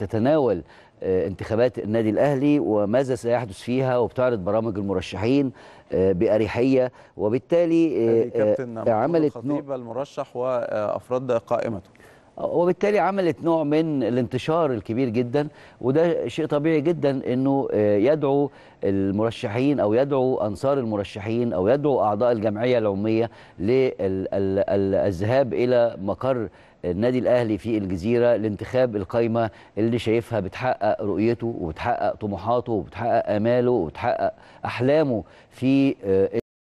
تتناول آه، انتخابات النادي الاهلي وماذا سيحدث فيها وبتعرض برامج المرشحين آه، باريحيه وبالتالي آه، كابتن عملت الخطيب المرشح وافراد قائمته وبالتالي عملت نوع من الانتشار الكبير جدا وده شيء طبيعي جدا انه آه، يدعو المرشحين او يدعو انصار المرشحين او يدعو اعضاء الجمعيه العموميه للذهاب الى مقر النادي الاهلي في الجزيره لانتخاب القايمه اللي شايفها بتحقق رؤيته وبتحقق طموحاته وبتحقق اماله وبتحقق احلامه في آه،